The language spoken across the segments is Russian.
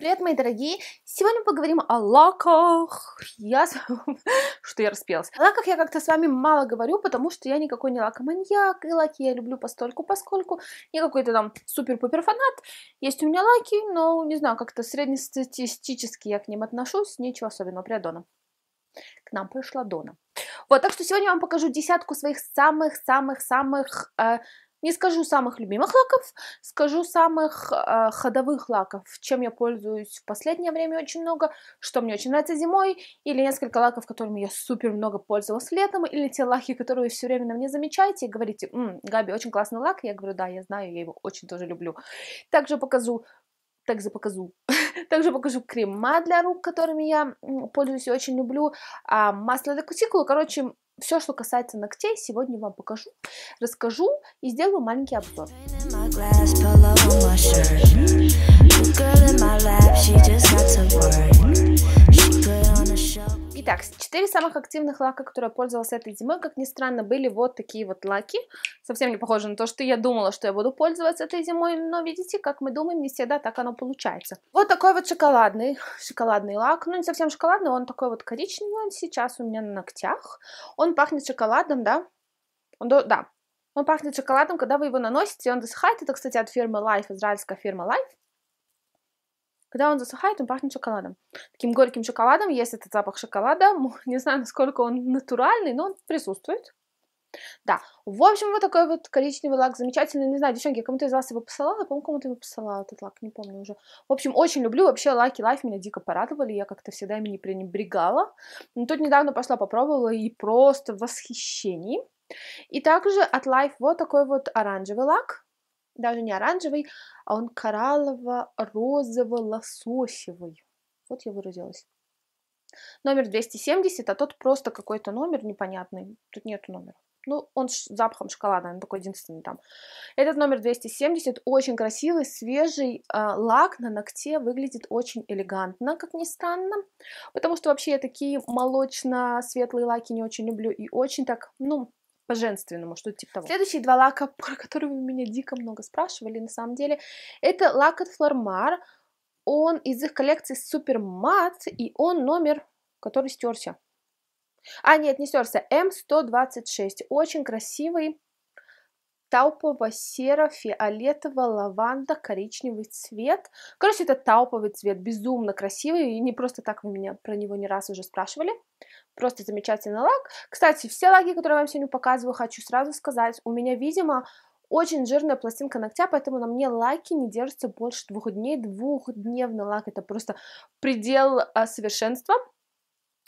Привет, мои дорогие! Сегодня поговорим о лаках. Я... что я распелась. О лаках я как-то с вами мало говорю, потому что я никакой не лакоманьяк, и лаки я люблю постольку, поскольку я какой-то там супер-пупер фанат. Есть у меня лаки, но, не знаю, как-то среднестатистически я к ним отношусь, ничего особенного. Привет, Дона. К нам пришла Дона. Вот, так что сегодня я вам покажу десятку своих самых-самых-самых э, не скажу самых любимых лаков, скажу самых э, ходовых лаков, чем я пользуюсь в последнее время очень много, что мне очень нравится зимой, или несколько лаков, которыми я супер много пользовалась летом, или те лаки, которые все время на мне замечаете и говорите, «М, Габи, очень классный лак, я говорю, да, я знаю, я его очень тоже люблю. Также покажу также покажу. также покажу крема для рук, которыми я пользуюсь и очень люблю. А, масло для кутикулы, короче, все, что касается ногтей, сегодня вам покажу, расскажу и сделаю маленький обзор. Girl in my lap, she just not to work. She put on a show. Итак, четыре самых активных лака, которые я пользовалась этой зимой, как ни странно, были вот такие вот лаки. Совсем не похоже на то, что я думала, что я буду пользоваться этой зимой, но видите, как мы думаем, не всегда так оно получается. Вот такой вот шоколадный, шоколадный лак. Ну, не совсем шоколадный, он такой вот коричневый, он сейчас у меня на ногтях. Он пахнет шоколадом, да? Он, да, он пахнет шоколадом, когда вы его наносите, он досыхает. Это, кстати, от фирмы Life, израильская фирма Life. Когда он засыхает, он пахнет шоколадом. Таким горьким шоколадом есть этот запах шоколада. Не знаю, насколько он натуральный, но он присутствует. Да, в общем, вот такой вот коричневый лак замечательный. Не знаю, девчонки, кому-то из вас его посылала? По-моему, кому-то его посылала этот лак, не помню уже. В общем, очень люблю. Вообще, лаки лайф меня дико порадовали. Я как-то всегда ими не пренебрегала. Но тут недавно пошла, попробовала и просто в восхищении. И также от Life вот такой вот оранжевый лак даже не оранжевый, а он кораллово-розово-лососевый. Вот я выразилась. Номер 270, а тот просто какой-то номер непонятный. Тут нет номера. Ну, он с запахом шоколада, он такой единственный там. Этот номер 270 очень красивый, свежий. Э, лак на ногте выглядит очень элегантно, как ни странно. Потому что вообще я такие молочно-светлые лаки не очень люблю. И очень так, ну, по-женственному, что-то типа того. Следующие два лака, про которые вы меня дико много спрашивали, на самом деле, это лак от Flormar, он из их коллекции Super Matte, и он номер, который стерся. А, нет, не стерся, М126, очень красивый, талпово серо-фиолетово лаванда коричневый цвет. Короче, это талповый цвет, безумно красивый, и не просто так вы меня про него не раз уже спрашивали. Просто замечательный лак. Кстати, все лаки, которые я вам сегодня показываю, хочу сразу сказать, у меня, видимо, очень жирная пластинка ногтя, поэтому на мне лаки не держатся больше двух дней. Двухдневный лак это просто предел а, совершенства.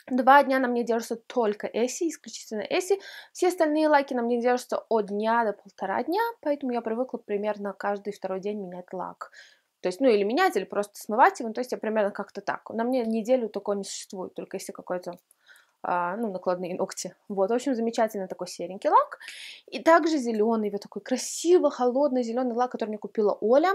Два дня на мне держится только Эсси, исключительно Эсси. Все остальные лаки на мне держатся от дня до полтора дня, поэтому я привыкла примерно каждый второй день менять лак. То есть, ну, или менять, или просто смывать его. Ну, то есть я примерно как-то так. На мне неделю такого не существует, только если какой-то а, ну, накладные ногти. Вот, в общем, замечательный такой серенький лак. И также зеленый, вот такой красиво холодный зеленый лак, который мне купила Оля.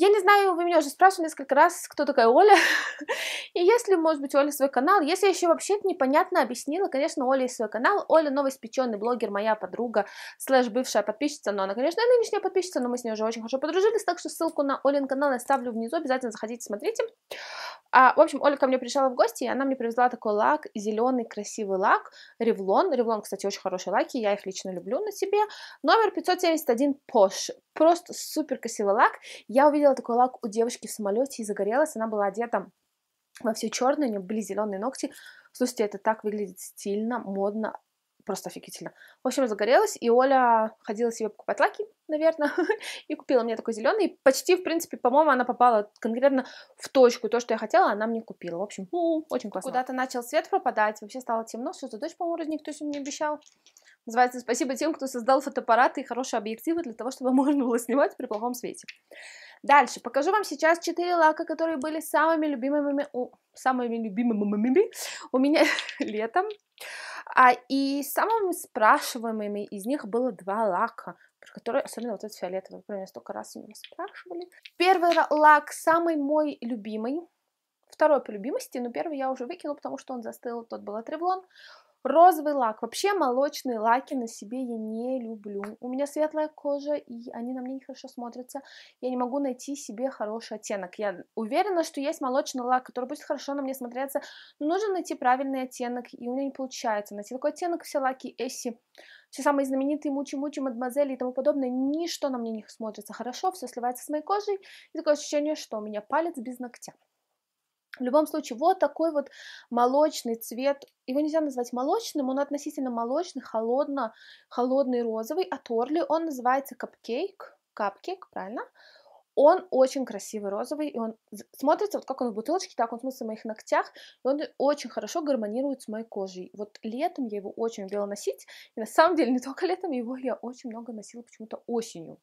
Я не знаю, вы меня уже спрашивали несколько раз, кто такая Оля. И если, может быть, Оля свой канал. Если я еще вообще непонятно объяснила, конечно, Оля свой канал. Оля новоиспеченный блогер, моя подруга, слэш бывшая подписчица. Но она, конечно, и нынешняя подписчица, но мы с ней уже очень хорошо подружились. Так что ссылку на Олен канал я ставлю внизу. Обязательно заходите, смотрите. А, в общем, Оля ко мне пришла в гости, и она мне привезла такой лак, зеленый красивый лак, Ревлон. Ревлон, кстати, очень хорошие лаки, я их лично люблю на себе. Номер 571 Posh. Просто супер красивый лак. Я увидела видела такой лак у девочки в самолете и загорелась. Она была одета во все черное, у нее были зеленые ногти. Слушайте, это так выглядит стильно, модно, просто офигительно. В общем, загорелась, и Оля ходила себе покупать лаки, наверное, и купила мне такой зеленый. почти, в принципе, по-моему, она попала конкретно в точку. То, что я хотела, она мне купила. В общем, ну, очень классно. Куда-то начал свет пропадать, вообще стало темно. Что за дочь, по-моему, раз никто сегодня не обещал. Называется «Спасибо тем, кто создал фотоаппараты и хорошие объективы для того, чтобы можно было снимать при плохом свете». Дальше, покажу вам сейчас четыре лака, которые были самыми любимыми у, самыми любимыми у меня летом. А, и самыми спрашиваемыми из них было два лака, про которые, особенно вот этот фиолетовый, например, столько раз меня спрашивали. Первый лак, самый мой любимый, второй по любимости, но первый я уже выкину, потому что он застыл, тот был отревлон. Розовый лак. Вообще молочные лаки на себе я не люблю. У меня светлая кожа, и они на мне не хорошо смотрятся. Я не могу найти себе хороший оттенок. Я уверена, что есть молочный лак, который будет хорошо на мне смотреться, но нужно найти правильный оттенок, и у меня не получается найти такой оттенок. Все лаки Эсси, все самые знаменитые мучи-мучи, мадемуазели и тому подобное, ничто на мне не смотрится хорошо, все сливается с моей кожей, и такое ощущение, что у меня палец без ногтя. В любом случае, вот такой вот молочный цвет. Его нельзя назвать молочным, он относительно молочный, холодно, холодный розовый. От Орли он называется капкейк, капкейк, правильно? Он очень красивый розовый, и он смотрится, вот как он в бутылочке, так он смотрится в моих ногтях, и он очень хорошо гармонирует с моей кожей. Вот летом я его очень любила носить, и на самом деле не только летом, его я очень много носила почему-то осенью,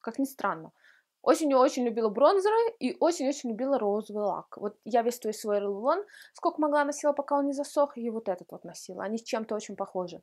как ни странно. Осенью очень любила бронзеры и очень-очень любила розовый лак. Вот я весь твой свой рулон, сколько могла носила, пока он не засох, и вот этот вот носила. Они чем-то очень похожи.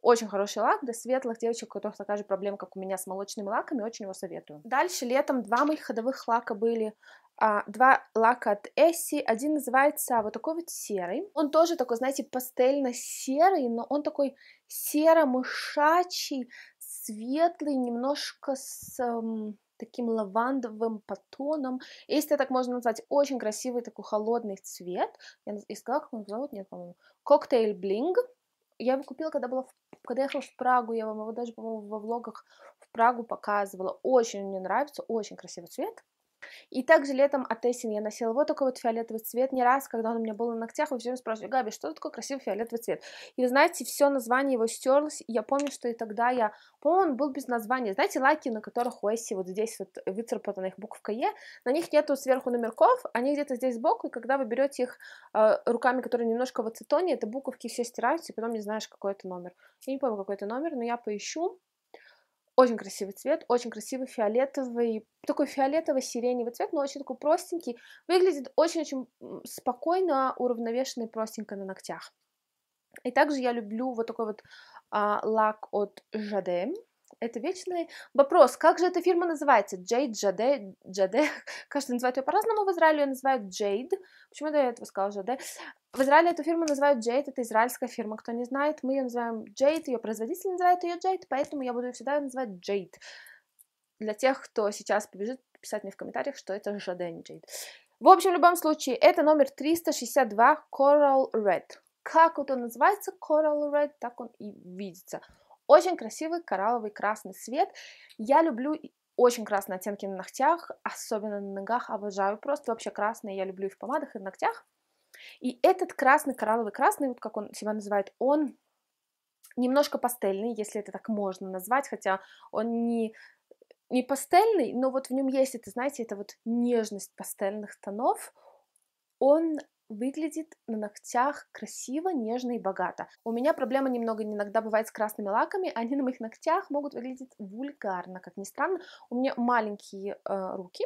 Очень хороший лак для светлых девочек, у которых такая же проблема, как у меня с молочными лаками, очень его советую. Дальше летом два моих ходовых лака были. А, два лака от Essie, один называется вот такой вот серый. Он тоже такой, знаете, пастельно-серый, но он такой серо-мышачий, светлый, немножко с... Эм таким лавандовым потоном. Если так можно назвать, очень красивый такой холодный цвет. Я искала, как он зовут, нет, по-моему. Коктейль Блинг. Я его купила, когда была в когда ехала в Прагу, я вам его даже, по-моему, во влогах в Прагу показывала. Очень мне нравится, очень красивый цвет. И также летом от Эссен я носила вот такой вот фиолетовый цвет. Не раз, когда он у меня был на ногтях, вы все время спрашивали, Габи, что такое красивый фиолетовый цвет? И вы знаете, все название его стерлось. я помню, что и тогда я... По-моему, он был без названия. Знаете, лаки, на которых у Эсси вот здесь вот выцарапана их буковка Е, на них нету сверху номерков, они где-то здесь сбоку, и когда вы берете их э, руками, которые немножко в ацетоне, это буковки все стираются, и потом не знаешь, какой это номер. Я не помню, какой это номер, но я поищу очень красивый цвет, очень красивый фиолетовый, такой фиолетово-сиреневый цвет, но очень такой простенький. Выглядит очень-очень спокойно, уравновешенно и простенько на ногтях. И также я люблю вот такой вот а, лак от Жаде это вечный вопрос. Как же эта фирма называется? Джейд, Джаде, Джаде. Кажется, называют ее по-разному. В Израиле ее называют Джейд. Почему я этого сказала Джаде? В Израиле эту фирму называют Джейд, это израильская фирма, кто не знает. Мы ее называем Джейд, ее производитель называет ее Джейд, поэтому я буду ее всегда называть Джейд. Для тех, кто сейчас побежит писать мне в комментариях, что это Жаде, а не Джейд. В общем, в любом случае, это номер 362 Coral Red. Как вот он называется, Coral Red, так он и видится. Очень красивый коралловый красный цвет. Я люблю очень красные оттенки на ногтях, особенно на ногах, обожаю. Просто вообще красные я люблю и в помадах, и в ногтях. И этот красный, коралловый красный, вот как он себя называет, он немножко пастельный, если это так можно назвать, хотя он не, не пастельный, но вот в нем есть это, знаете, это вот нежность пастельных тонов. Он выглядит на ногтях красиво, нежно и богато. У меня проблема немного иногда бывает с красными лаками, они на моих ногтях могут выглядеть вульгарно, как ни странно. У меня маленькие э, руки,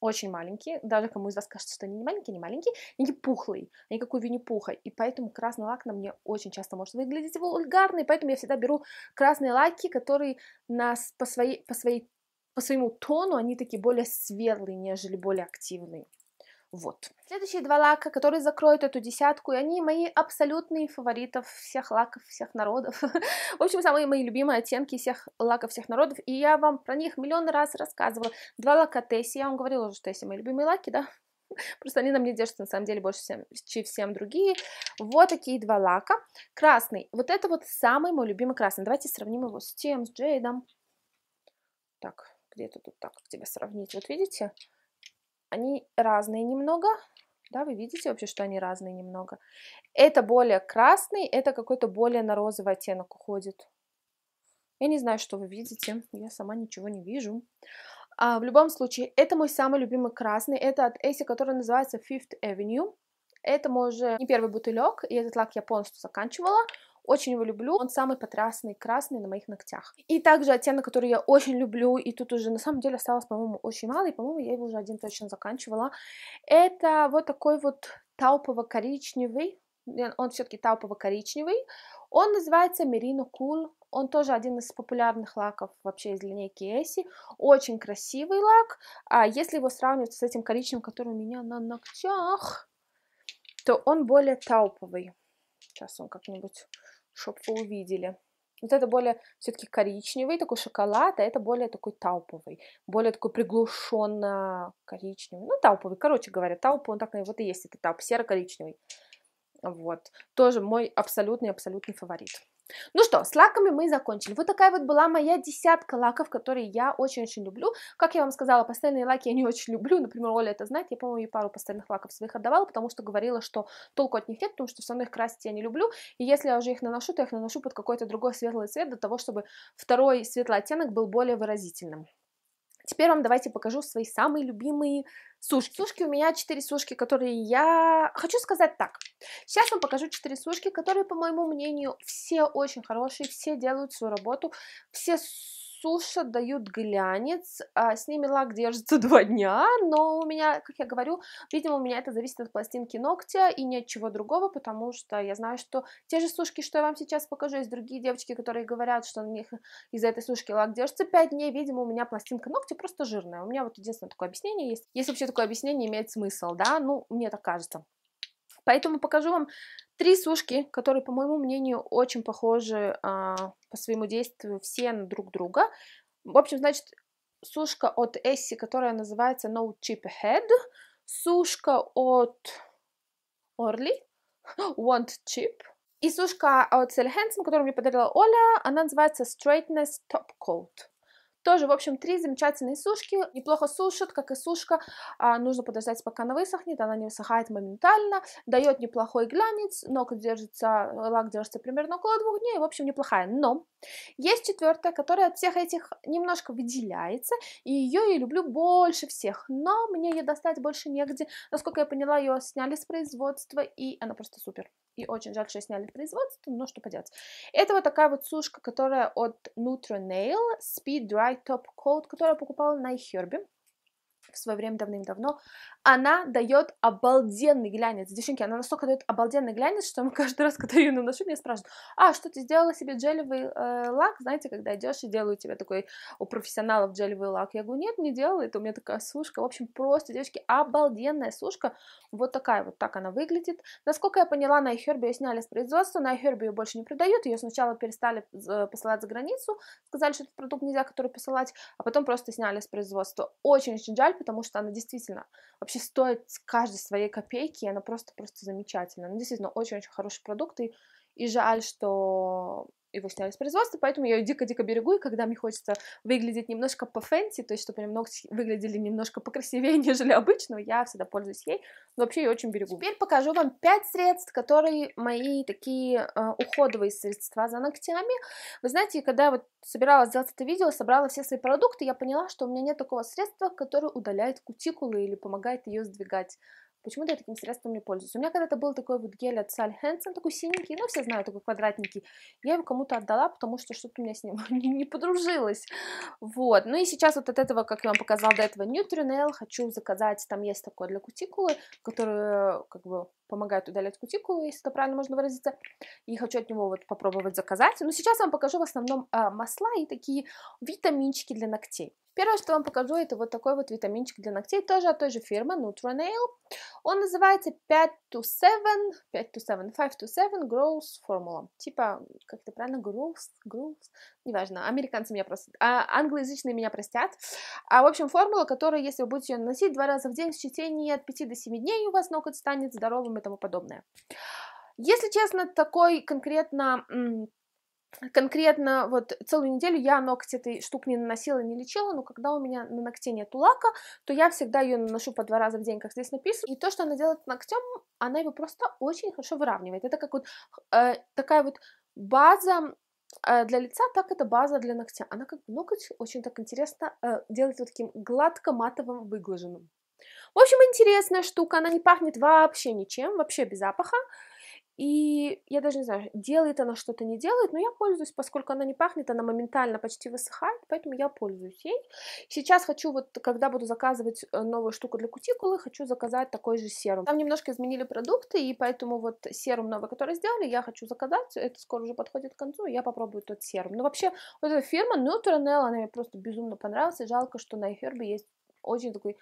очень маленькие, даже кому из вас кажется, что они не маленькие, не маленькие, они пухлые, они как у Винни-Пуха, и поэтому красный лак на мне очень часто может выглядеть вульгарно, и поэтому я всегда беру красные лаки, которые нас по своей, по своей по своему тону они такие более светлые, нежели более активные. Вот. Следующие два лака, которые закроют эту десятку, и они мои абсолютные фаворитов всех лаков, всех народов. В общем, самые мои любимые оттенки всех лаков, всех народов, и я вам про них миллион раз рассказывала. Два лака Тесси, я вам говорила уже, что Тесси мои любимые лаки, да? Просто они на мне держатся, на самом деле, больше, всем, чем всем другие. Вот такие два лака. Красный. Вот это вот самый мой любимый красный. Давайте сравним его с тем, с Джейдом. Так, где-то тут так, тебя сравнить. Вот видите? Они разные немного. Да, вы видите вообще, что они разные немного. Это более красный, это какой-то более на розовый оттенок уходит. Я не знаю, что вы видите. Я сама ничего не вижу. А, в любом случае, это мой самый любимый красный. Это от Эси, который называется Fifth Avenue. Это мой уже не первый бутылек, и этот лак я полностью заканчивала очень его люблю, он самый потрясный красный на моих ногтях. И также оттенок, который я очень люблю, и тут уже на самом деле осталось, по-моему, очень мало, и, по-моему, я его уже один точно заканчивала, это вот такой вот таупово-коричневый, он все-таки таупово-коричневый, он называется Merino Cool, он тоже один из популярных лаков вообще из линейки Эсси. Очень красивый лак. А если его сравнивать с этим коричневым, который у меня на ногтях, то он более тауповый. Сейчас он как-нибудь чтобы вы увидели. Вот это более все-таки коричневый, такой шоколад, а это более такой тауповый, более такой приглушенно коричневый. Ну, тауповый, короче говоря, тауп, он так вот и есть, это тауп, серо-коричневый. Вот, тоже мой абсолютный-абсолютный фаворит. Ну что, с лаками мы закончили. Вот такая вот была моя десятка лаков, которые я очень-очень люблю. Как я вам сказала, пастельные лаки я не очень люблю. Например, Оля это знает, я, по-моему, ей пару пастельных лаков своих отдавала, потому что говорила, что толку от них нет, потому что со мной их красить я не люблю. И если я уже их наношу, то я их наношу под какой-то другой светлый цвет, для того, чтобы второй светлый оттенок был более выразительным. Теперь вам давайте покажу свои самые любимые сушки. Сушки у меня 4 сушки, которые я... Хочу сказать так. Сейчас вам покажу 4 сушки, которые, по моему мнению, все очень хорошие, все делают свою работу, все суши дают глянец, а, с ними лак держится два дня, но у меня, как я говорю, видимо, у меня это зависит от пластинки ногтя и ни от чего другого, потому что я знаю, что те же сушки, что я вам сейчас покажу, есть другие девочки, которые говорят, что на них из-за этой сушки лак держится пять дней, видимо, у меня пластинка ногтя просто жирная. У меня вот единственное такое объяснение есть. Если вообще такое объяснение имеет смысл, да, ну, мне так кажется. Поэтому покажу вам три сушки, которые, по моему мнению, очень похожи а, по своему действию все на друг друга. В общем, значит, сушка от Essie, которая называется No Chip Head, сушка от Orly, Want Chip, и сушка от Sally Hansen, которую мне подарила Оля, она называется Straightness Top Coat. Тоже, в общем, три замечательные сушки. Неплохо сушат, как и сушка. А, нужно подождать, пока она высохнет. Она не высыхает моментально. Дает неплохой глянец. Ног держится, лак держится примерно около двух дней. В общем, неплохая. Но есть четвертая, которая от всех этих немножко выделяется. И ее я люблю больше всех. Но мне ее достать больше негде. Насколько я поняла, ее сняли с производства. И она просто супер. И очень жаль, что ее сняли с производства. Но что поделать. Это вот такая вот сушка, которая от Nutra Nail Speed Dry топ Top Coat, которую я покупала на iHerb в свое время давным-давно, она дает обалденный глянец. Девчонки, она настолько дает обалденный глянец, что мы каждый раз, когда ее наношу, меня спрашивают, а, что ты сделала себе джелевый э, лак? Знаете, когда идешь и делаю тебе такой у профессионалов джелевый лак. Я говорю, нет, не делала, это у меня такая сушка. В общем, просто, девочки, обалденная сушка. Вот такая вот, так она выглядит. Насколько я поняла, на iHerb ее сняли с производства, на iHerb ее больше не продают, ее сначала перестали э, посылать за границу, сказали, что этот продукт нельзя, который посылать, а потом просто сняли с производства. Очень-очень жаль, потому что она действительно вообще стоит каждой своей копейки, и она просто-просто замечательная. Она действительно очень-очень хороший продукт, и, и жаль, что его сняли с производства, поэтому я ее дико-дико берегу, и когда мне хочется выглядеть немножко по фэнси, то есть чтобы они ногти выглядели немножко покрасивее, нежели обычного, я всегда пользуюсь ей, но вообще ее очень берегу. Теперь покажу вам 5 средств, которые мои такие э, уходовые средства за ногтями. Вы знаете, когда я вот собиралась сделать это видео, собрала все свои продукты, я поняла, что у меня нет такого средства, которое удаляет кутикулы или помогает ее сдвигать Почему-то я таким средством не пользуюсь. У меня когда-то был такой вот гель от Саль Хэнсон, такой синенький, ну, все знают, такой квадратненький. Я его кому-то отдала, потому что что-то у меня с ним не, не подружилось. Вот. Ну и сейчас вот от этого, как я вам показала до этого, Neutrinail, хочу заказать, там есть такое для кутикулы, которое, как бы, Помогают удалять кутикулу, если это правильно можно выразиться. И хочу от него вот попробовать заказать. Но сейчас я вам покажу в основном а, масла и такие витаминчики для ногтей. Первое, что вам покажу, это вот такой вот витаминчик для ногтей, тоже от той же фирмы Nutranail. Он называется 5 to 7, 5 to 7, 5 to 7 Growth Formula. Типа, как это правильно, Growth, Growth, неважно, американцы меня просто, а, англоязычные меня простят. А, в общем, формула, которая, если вы будете ее наносить два раза в день в течение от 5 до 7 дней, у вас ноготь станет здоровым, и тому подобное. Если честно, такой конкретно конкретно вот целую неделю я ногти этой штук не наносила, не лечила, но когда у меня на ногте нет лака, то я всегда ее наношу по два раза в день, как здесь написано. И то, что она делает ногтем, она его просто очень хорошо выравнивает. Это как вот э, такая вот база э, для лица, так это база для ногтя. Она как ноготь очень так интересно э, делает вот таким гладко-матовым выглаженным. В общем, интересная штука, она не пахнет вообще ничем, вообще без запаха. И я даже не знаю, делает она что-то, не делает, но я пользуюсь, поскольку она не пахнет, она моментально почти высыхает, поэтому я пользуюсь ей. Сейчас хочу, вот когда буду заказывать э, новую штуку для кутикулы, хочу заказать такой же серум. Там немножко изменили продукты, и поэтому вот серум новый, который сделали, я хочу заказать, это скоро уже подходит к концу, я попробую тот серум. Но ну, вообще, вот эта фирма Nutranel, она мне просто безумно понравилась, и жалко, что на Эфербе есть очень такой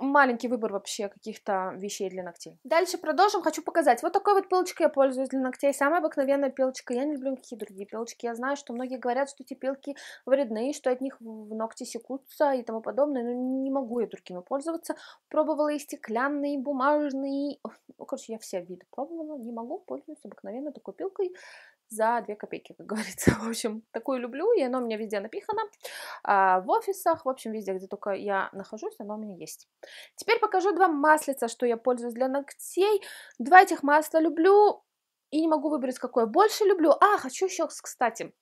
маленький выбор вообще каких-то вещей для ногтей. Дальше продолжим. Хочу показать. Вот такой вот пилочкой я пользуюсь для ногтей. Самая обыкновенная пилочка. Я не люблю никакие другие пилочки. Я знаю, что многие говорят, что эти пилки вредны, что от них в ногти секутся и тому подобное. Но не могу я другими пользоваться. Пробовала и стеклянные, и бумажные. Ну, короче, я все виды пробовала. Не могу. пользоваться обыкновенной такой пилкой за 2 копейки, как говорится. В общем, такую люблю, и оно у меня везде напихано. А, в офисах, в общем, везде, где только я нахожусь, оно у меня есть. Теперь покажу два маслица, что я пользуюсь для ногтей. Два этих масла люблю, и не могу выбрать, какое больше люблю. А, хочу еще, кстати,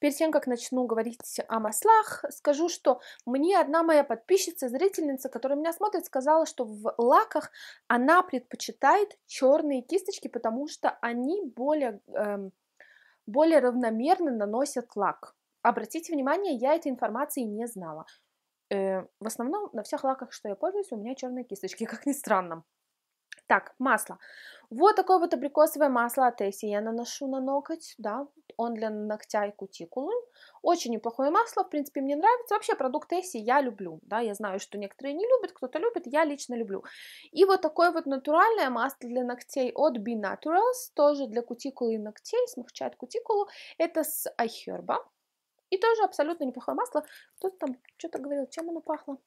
Перед тем, как начну говорить о маслах, скажу, что мне одна моя подписчица, зрительница, которая меня смотрит, сказала, что в лаках она предпочитает черные кисточки, потому что они более эм, более равномерно наносят лак. Обратите внимание, я этой информации не знала. Э, в основном на всех лаках, что я пользуюсь, у меня черные кисточки, как ни странно. Так, масло. Вот такое вот абрикосовое масло от Эсси я наношу на ноготь, да, он для ногтя и кутикулы. Очень неплохое масло, в принципе, мне нравится. Вообще продукт Эсси я люблю, да, я знаю, что некоторые не любят, кто-то любит, я лично люблю. И вот такое вот натуральное масло для ногтей от Be Naturals, тоже для кутикулы и ногтей, смягчает кутикулу. Это с Айхерба. И тоже абсолютно неплохое масло. Кто-то там что-то говорил, чем оно пахло.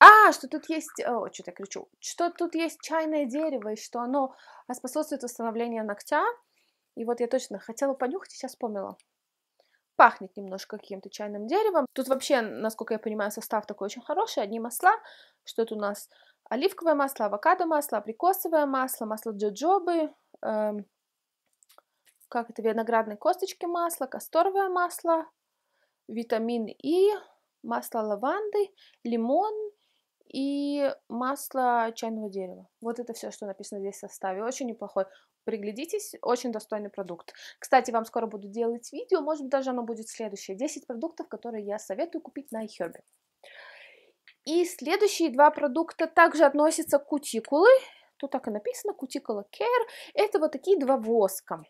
А, что тут есть, э, о, что-то я кричу, что тут есть чайное дерево, и что оно способствует восстановлению ногтя. И вот я точно хотела понюхать, и сейчас вспомнила. Пахнет немножко каким-то чайным деревом. Тут вообще, насколько я понимаю, состав такой очень хороший. Одни масла. Что тут у нас? Оливковое масло, авокадо масло, абрикосовое масло, масло джоджобы, эм, как это, виноградные косточки масло, касторовое масло, витамин И, масло лаванды, лимон, и масло чайного дерева. Вот это все, что написано здесь в составе. Очень неплохой. Приглядитесь, очень достойный продукт. Кстати, вам скоро буду делать видео, может быть, даже оно будет следующее. 10 продуктов, которые я советую купить на iHerb. И следующие два продукта также относятся к кутикулы. Тут так и написано, кутикула care. Это вот такие два воска.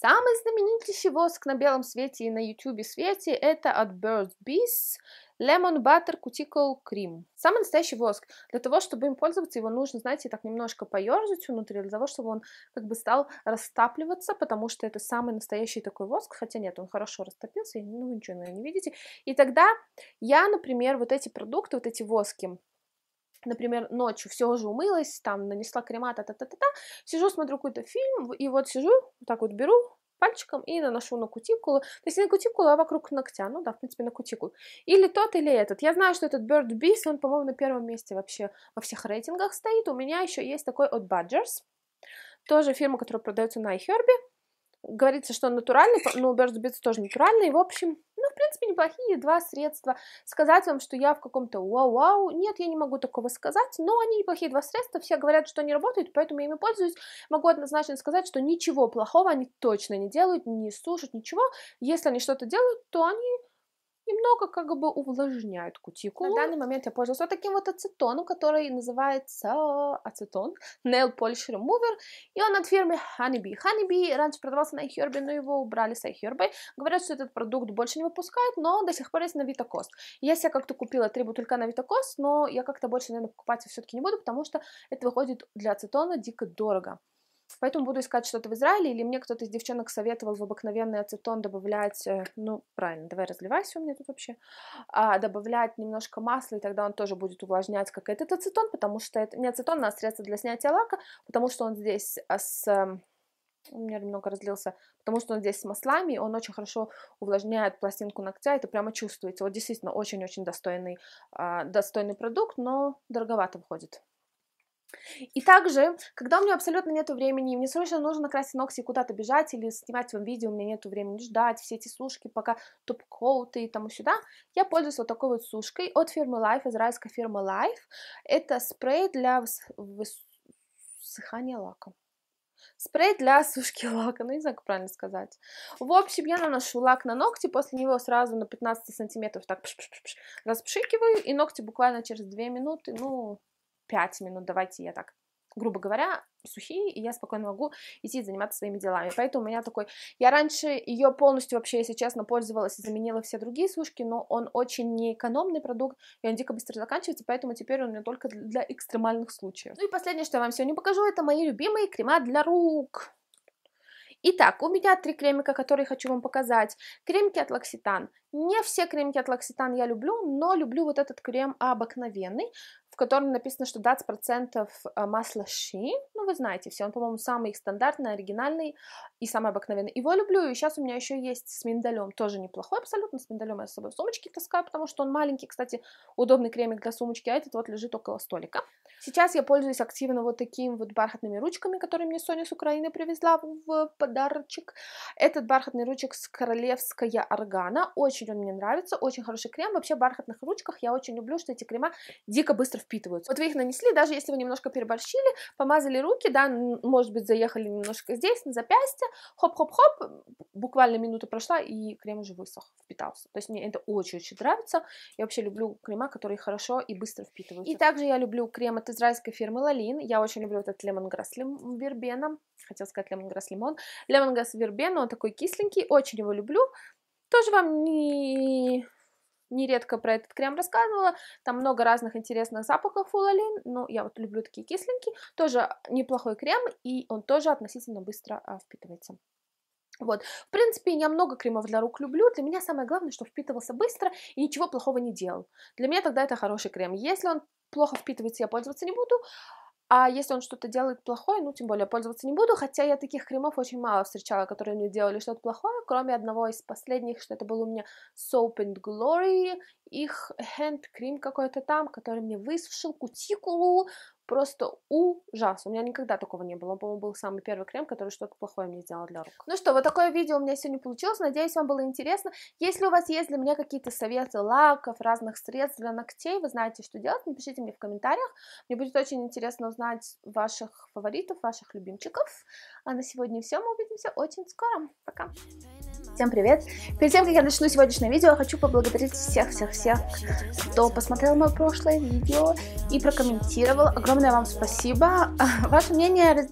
Самый знаменитый воск на белом свете и на YouTube свете – это от Bird Bees Lemon Butter Cuticle Cream. Самый настоящий воск. Для того, чтобы им пользоваться, его нужно, знаете, так немножко поерзать внутри, для того, чтобы он как бы стал растапливаться, потому что это самый настоящий такой воск, хотя нет, он хорошо растопился, ну, ничего, наверное, не видите. И тогда я, например, вот эти продукты, вот эти воски, например, ночью все уже умылась, там нанесла крема, та-та-та-та-та, сижу, смотрю какой-то фильм, и вот сижу, так вот беру пальчиком и наношу на кутикулу. То есть не на кутикулу, а вокруг ногтя. Ну да, в принципе, на кутикулу. Или тот, или этот. Я знаю, что этот Bird Beast, он, по-моему, на первом месте вообще во всех рейтингах стоит. У меня еще есть такой от Badgers. Тоже фирма, которая продается на iHerb. Говорится, что он натуральный, но Bird Beats тоже натуральный. В общем, ну, в принципе, неплохие два средства. Сказать вам, что я в каком-то вау-вау, нет, я не могу такого сказать, но они неплохие два средства, все говорят, что они работают, поэтому я ими пользуюсь. Могу однозначно сказать, что ничего плохого они точно не делают, не слушают ничего. Если они что-то делают, то они немного как бы увлажняют кутикулу. На данный момент я пользуюсь вот таким вот ацетоном, который называется ацетон Nail Polish Remover, и он от фирмы Honeybee. Honeybee раньше продавался на iHerb, но его убрали с iHerb. Говорят, что этот продукт больше не выпускают, но до сих пор есть на Витакост. Я себе как-то купила три бутылька на Витакост, но я как-то больше, наверное, покупать все-таки не буду, потому что это выходит для ацетона дико дорого поэтому буду искать что-то в Израиле, или мне кто-то из девчонок советовал в обыкновенный ацетон добавлять, э, ну, правильно, давай разливайся у меня тут вообще, а, добавлять немножко масла, и тогда он тоже будет увлажнять, как этот ацетон, потому что это не ацетон, а средство для снятия лака, потому что он здесь э, с эм, у меня немного разлился, потому что он здесь с маслами, он очень хорошо увлажняет пластинку ногтя, это прямо чувствуется. Вот действительно очень-очень достойный, а, достойный продукт, но дороговато выходит. И также, когда у меня абсолютно нет времени, и мне срочно нужно накрасить ногти куда-то бежать или снимать вам видео, у меня нет времени ждать, все эти сушки, пока топ-коуты и тому сюда, я пользуюсь вот такой вот сушкой от фирмы Life, израильской фирмы Life. Это спрей для высыхания лака. Спрей для сушки лака, ну не знаю, как правильно сказать. В общем, я наношу лак на ногти, после него сразу на 15 сантиметров так пш -пш -пш -пш распшикиваю, и ногти буквально через 2 минуты, ну, 5 минут, давайте я так грубо говоря, сухие, и я спокойно могу идти заниматься своими делами. Поэтому у меня такой... Я раньше ее полностью вообще, если честно, пользовалась и заменила все другие сушки, но он очень неэкономный продукт, и он дико быстро заканчивается, поэтому теперь он у меня только для экстремальных случаев. Ну и последнее, что я вам сегодня покажу, это мои любимые крема для рук. Итак, у меня три кремика, которые хочу вам показать. Кремки от Локситан. Не все кремики от Локситан я люблю, но люблю вот этот крем обыкновенный в котором написано, что 20% э, масла ши, ну вы знаете все, он, по-моему, самый их стандартный, оригинальный и самый обыкновенный. Его люблю, и сейчас у меня еще есть с миндалем, тоже неплохой абсолютно, с миндалем я с собой в сумочке таскаю, потому что он маленький, кстати, удобный кремик для сумочки, а этот вот лежит около столика. Сейчас я пользуюсь активно вот такими вот бархатными ручками, которые мне Соня с Украины привезла в подарочек. Этот бархатный ручек с королевская органа, очень он мне нравится, очень хороший крем, вообще в бархатных ручках я очень люблю, что эти крема дико быстро впитываются. Вот вы их нанесли, даже если вы немножко переборщили, помазали руки, да, может быть, заехали немножко здесь, на запястье, хоп-хоп-хоп, буквально минута прошла, и крем уже высох, впитался. То есть мне это очень-очень нравится. Я вообще люблю крема, которые хорошо и быстро впитываются. И также я люблю крем от израильской фирмы Лалин. Я очень люблю этот лемонграсс лим... вербена. Хотел сказать лемонграсс лимон. Лемонграсс вербена, он такой кисленький, очень его люблю. Тоже вам не нередко про этот крем рассказывала, там много разных интересных запахов фулалин, ну, я вот люблю такие кисленькие, тоже неплохой крем, и он тоже относительно быстро а, впитывается. Вот. В принципе, я много кремов для рук люблю. Для меня самое главное, что впитывался быстро и ничего плохого не делал. Для меня тогда это хороший крем. Если он плохо впитывается, я пользоваться не буду. А если он что-то делает плохое, ну, тем более пользоваться не буду, хотя я таких кремов очень мало встречала, которые мне делали что-то плохое, кроме одного из последних, что это был у меня Soap and Glory, их hand-крем какой-то там, который мне высушил кутикулу, просто ужас. У меня никогда такого не было. Он, по-моему, был самый первый крем, который что-то плохое мне сделал для рук. Ну что, вот такое видео у меня сегодня получилось. Надеюсь, вам было интересно. Если у вас есть для меня какие-то советы лаков, разных средств для ногтей, вы знаете, что делать, напишите мне в комментариях. Мне будет очень интересно узнать ваших фаворитов, ваших любимчиков. А на сегодня все. Мы увидимся очень скоро. Пока! Всем привет! Перед тем, как я начну сегодняшнее видео, хочу поблагодарить всех-всех-всех, кто посмотрел мое прошлое видео и прокомментировал. Огромное вам спасибо. Ваше мнение